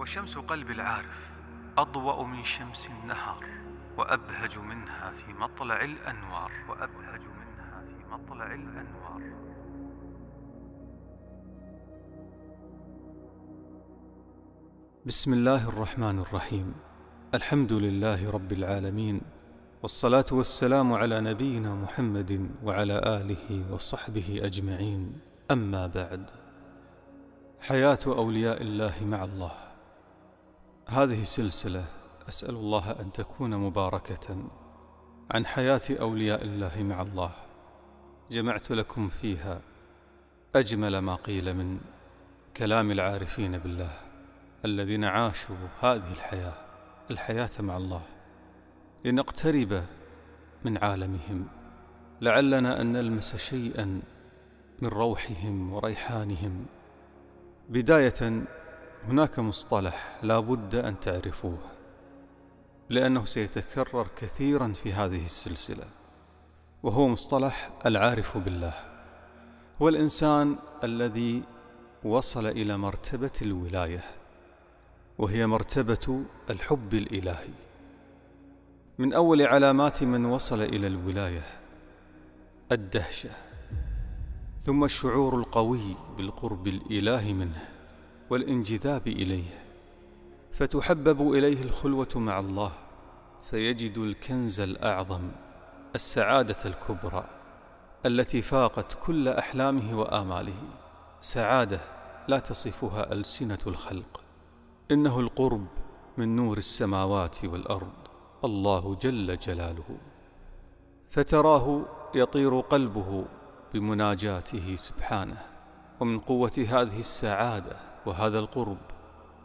وشمس قلب العارف أضوأ من شمس النهار وأبهج منها في مطلع الأنوار وأبهج منها في مطلع الأنوار بسم الله الرحمن الرحيم الحمد لله رب العالمين والصلاة والسلام على نبينا محمد وعلى آله وصحبه أجمعين أما بعد حياة أولياء الله مع الله هذه سلسلة أسأل الله أن تكون مباركة عن حياة أولياء الله مع الله جمعت لكم فيها أجمل ما قيل من كلام العارفين بالله الذين عاشوا هذه الحياة الحياة مع الله لنقترب من عالمهم لعلنا أن نلمس شيئا من روحهم وريحانهم بداية هناك مصطلح لا بد أن تعرفوه لأنه سيتكرر كثيرا في هذه السلسلة وهو مصطلح العارف بالله هو الإنسان الذي وصل إلى مرتبة الولاية وهي مرتبة الحب الإلهي من أول علامات من وصل إلى الولاية الدهشة ثم الشعور القوي بالقرب الإلهي منه والانجذاب اليه فتحبب اليه الخلوه مع الله فيجد الكنز الاعظم السعاده الكبرى التي فاقت كل احلامه واماله سعاده لا تصفها السنه الخلق انه القرب من نور السماوات والارض الله جل جلاله فتراه يطير قلبه بمناجاته سبحانه ومن قوه هذه السعاده وهذا القرب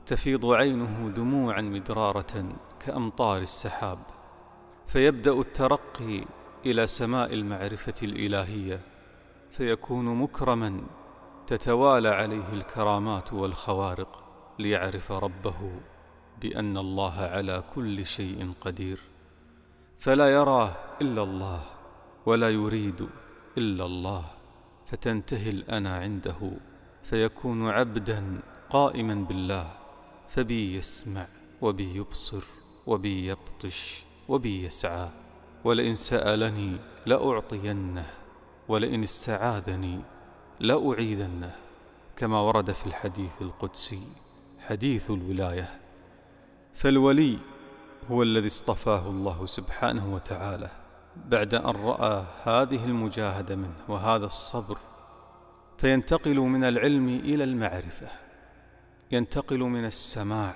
تفيض عينه دموعا مدراره كامطار السحاب فيبدا الترقي الى سماء المعرفه الالهيه فيكون مكرما تتوالى عليه الكرامات والخوارق ليعرف ربه بان الله على كل شيء قدير فلا يراه الا الله ولا يريد الا الله فتنتهي الانا عنده فيكون عبدا قائما بالله فبي يسمع وبي يبصر وبي يبطش وبي يسعى ولئن سألني لأعطينه ولئن استعاذني لأعيذنه كما ورد في الحديث القدسي حديث الولاية فالولي هو الذي اصطفاه الله سبحانه وتعالى بعد أن رأى هذه المجاهدة منه وهذا الصبر فينتقل من العلم الى المعرفه ينتقل من السماع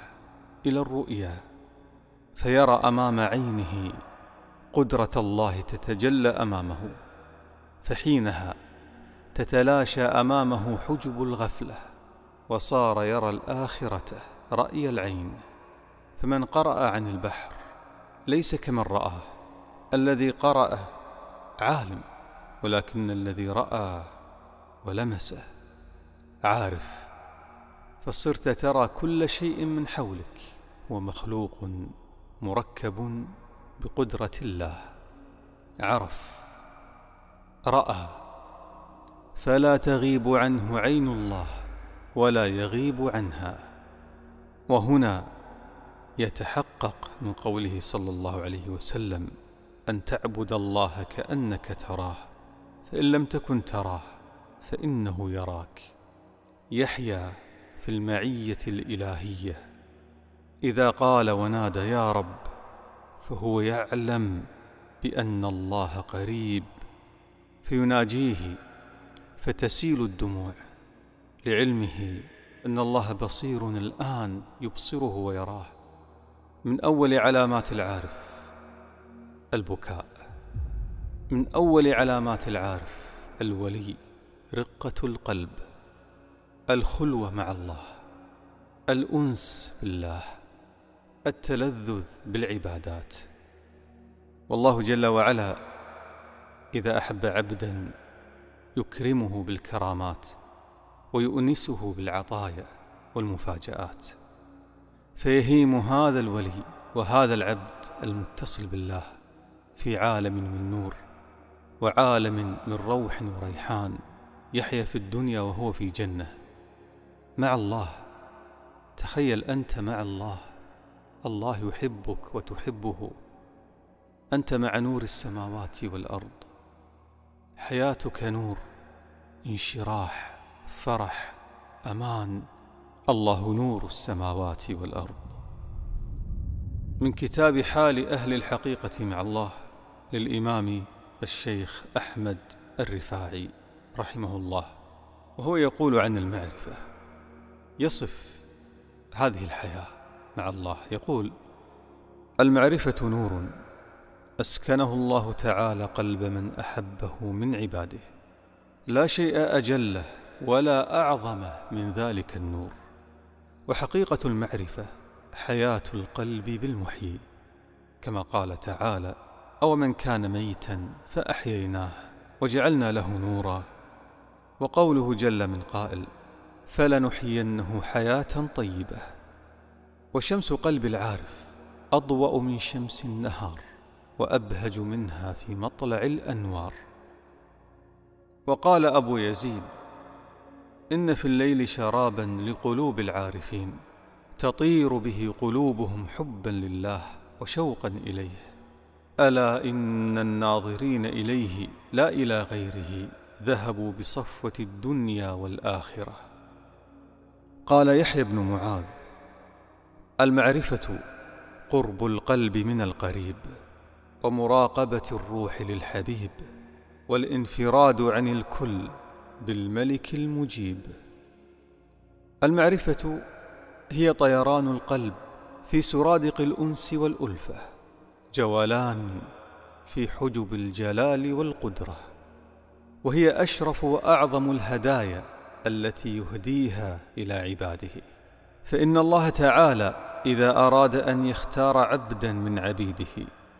الى الرؤيا فيرى امام عينه قدره الله تتجلى امامه فحينها تتلاشى امامه حجب الغفله وصار يرى الاخره راي العين فمن قرا عن البحر ليس كمن راه الذي قراه عالم ولكن الذي راه ولمسه عارف فصرت ترى كل شيء من حولك ومخلوق مركب بقدره الله عرف راى فلا تغيب عنه عين الله ولا يغيب عنها وهنا يتحقق من قوله صلى الله عليه وسلم ان تعبد الله كانك تراه فان لم تكن تراه فإنه يراك يحيى في المعية الإلهية إذا قال ونادى يا رب فهو يعلم بأن الله قريب فيناجيه فتسيل الدموع لعلمه أن الله بصير الآن يبصره ويراه من أول علامات العارف البكاء من أول علامات العارف الولي رقة القلب الخلوة مع الله الأنس بالله التلذذ بالعبادات والله جل وعلا إذا أحب عبدا يكرمه بالكرامات ويؤنسه بالعطايا والمفاجآت فيهيم هذا الولي وهذا العبد المتصل بالله في عالم من نور وعالم من روح وريحان يحيا في الدنيا وهو في جنة مع الله تخيل أنت مع الله الله يحبك وتحبه أنت مع نور السماوات والأرض حياتك نور انشراح فرح أمان الله نور السماوات والأرض من كتاب حال أهل الحقيقة مع الله للإمام الشيخ أحمد الرفاعي رحمه الله وهو يقول عن المعرفة يصف هذه الحياة مع الله يقول المعرفة نور أسكنه الله تعالى قلب من أحبه من عباده لا شيء أجله ولا أعظم من ذلك النور وحقيقة المعرفة حياة القلب بالمحيي كما قال تعالى أو من كان ميتا فأحييناه وجعلنا له نورا وقوله جل من قائل فلنحيينه حياه طيبه وشمس قلب العارف اضوا من شمس النهار وابهج منها في مطلع الانوار وقال ابو يزيد ان في الليل شرابا لقلوب العارفين تطير به قلوبهم حبا لله وشوقا اليه الا ان الناظرين اليه لا الى غيره ذهبوا بصفوة الدنيا والآخرة قال يحيى بن معاذ المعرفة قرب القلب من القريب ومراقبة الروح للحبيب والانفراد عن الكل بالملك المجيب المعرفة هي طيران القلب في سرادق الأنس والألفة جولان في حجب الجلال والقدره وهي أشرف وأعظم الهدايا التي يهديها إلى عباده فإن الله تعالى إذا أراد أن يختار عبدا من عبيده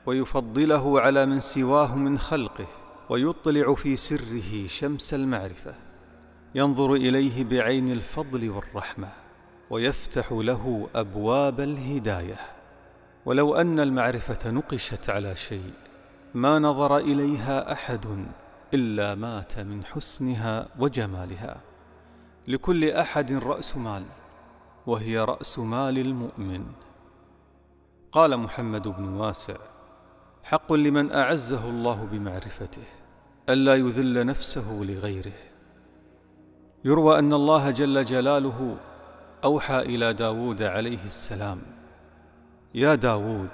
ويفضله على من سواه من خلقه ويطلع في سره شمس المعرفة ينظر إليه بعين الفضل والرحمة ويفتح له أبواب الهداية ولو أن المعرفة نقشت على شيء ما نظر إليها أحد إلا مات من حسنها وجمالها لكل أحد رأس مال وهي رأس مال المؤمن قال محمد بن واسع حق لمن أعزه الله بمعرفته ألا يذل نفسه لغيره يروى أن الله جل جلاله أوحى إلى داود عليه السلام يا داود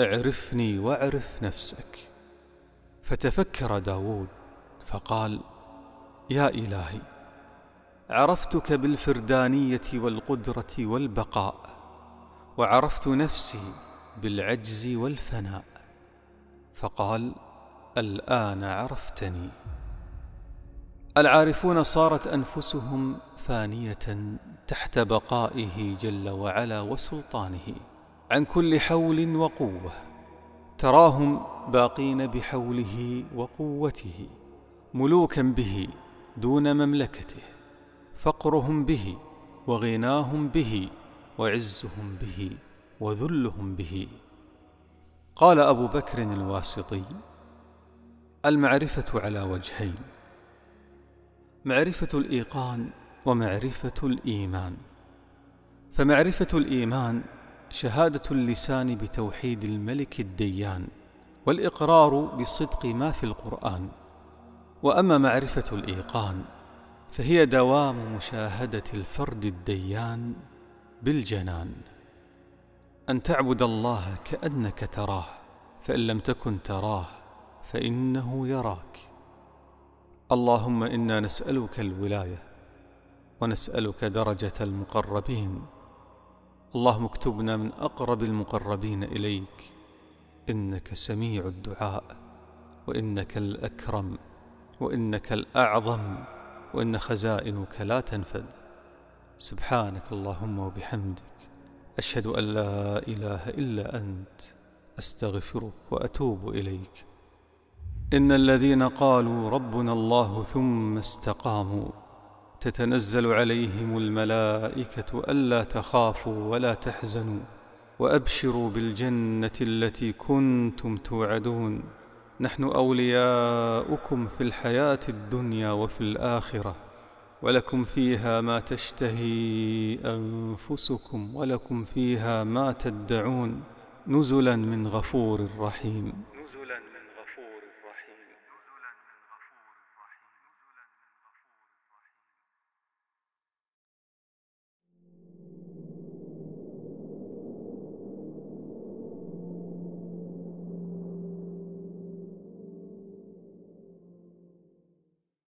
اعرفني واعرف نفسك فتفكر داود فقال يا إلهي عرفتك بالفردانية والقدرة والبقاء وعرفت نفسي بالعجز والفناء فقال الآن عرفتني العارفون صارت أنفسهم فانية تحت بقائه جل وعلا وسلطانه عن كل حول وقوه تراهم باقين بحوله وقوته ملوكا به دون مملكته فقرهم به وغناهم به وعزهم به وذلهم به قال ابو بكر الواسطي المعرفه على وجهين معرفه الايقان ومعرفه الايمان فمعرفه الايمان شهادة اللسان بتوحيد الملك الديان والإقرار بصدق ما في القرآن وأما معرفة الإيقان فهي دوام مشاهدة الفرد الديان بالجنان أن تعبد الله كأنك تراه فإن لم تكن تراه فإنه يراك اللهم إنا نسألك الولاية ونسألك درجة المقربين اللهم اكتبنا من اقرب المقربين اليك انك سميع الدعاء وانك الاكرم وانك الاعظم وان خزائنك لا تنفد سبحانك اللهم وبحمدك اشهد ان لا اله الا انت استغفرك واتوب اليك ان الذين قالوا ربنا الله ثم استقاموا تتنزل عليهم الملائكه الا تخافوا ولا تحزنوا وابشروا بالجنه التي كنتم توعدون نحن اولياؤكم في الحياه الدنيا وفي الاخره ولكم فيها ما تشتهي انفسكم ولكم فيها ما تدعون نزلا من غفور رحيم